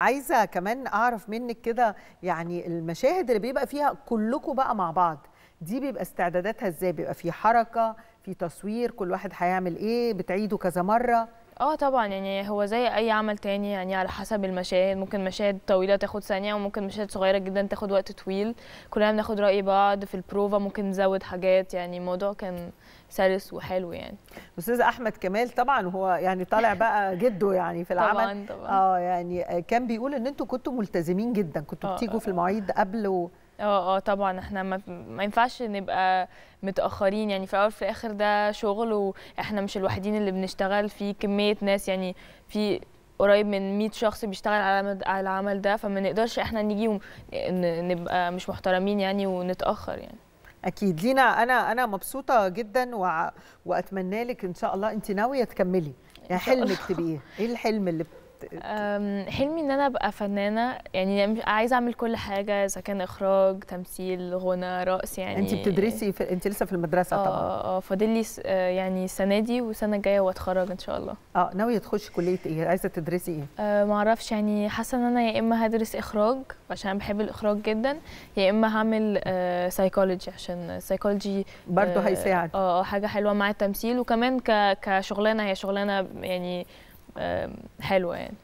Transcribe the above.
عايزه كمان اعرف منك كده يعني المشاهد اللي بيبقى فيها كلكم بقى مع بعض دي بيبقى استعداداتها ازاي بيبقى في حركه في تصوير كل واحد هيعمل ايه بتعيده كذا مره اه طبعا يعني هو زي اي عمل تاني يعني على حسب المشاهد ممكن مشاهد طويله تاخد ثانيه وممكن مشاهد صغيره جدا تاخد وقت طويل كلنا بناخد راي بعض في البروفا ممكن نزود حاجات يعني الموضوع كان سلس وحلو يعني استاذ احمد كمال طبعا هو يعني طالع بقى جده يعني في العمل طبعا طبعا اه يعني كان بيقول ان انتوا كنتوا ملتزمين جدا كنتوا آه، بتيجوا آه، في آه. المواعيد قبل و... اه اه طبعا احنا ما, ما ينفعش نبقى متاخرين يعني في الاول في الاخر ده شغل واحنا مش الوحيدين اللي بنشتغل في كميه ناس يعني في قريب من 100 شخص بيشتغل على على العمل ده فما نقدرش احنا نيجي نبقى مش محترمين يعني ونتاخر يعني اكيد لينا انا انا مبسوطه جدا و... واتمنى لك ان شاء الله انت ناويه تكملي يعني حلمك تبقي إيه؟, ايه الحلم اللي حلمي ان انا ابقى فنانه يعني عايزه اعمل كل حاجه اذا كان اخراج تمثيل غنى رقص يعني انت بتدرسي في... انت لسه في المدرسه آه، طبعا اه اه فاضل لي آه، يعني السنه دي والسنه الجايه واتخرج ان شاء الله اه ناويه تخشي كليه ايه عايزه تدرسي ايه آه ما اعرفش يعني حاسه ان انا يا اما هدرس اخراج عشان بحب الاخراج جدا يا اما هعمل آه سايكولوجي عشان سايكولوجي برضه آه، هيساعد اه حاجه حلوه مع التمثيل وكمان ك... كشغلانه هي شغلانه يعني حلوه يعني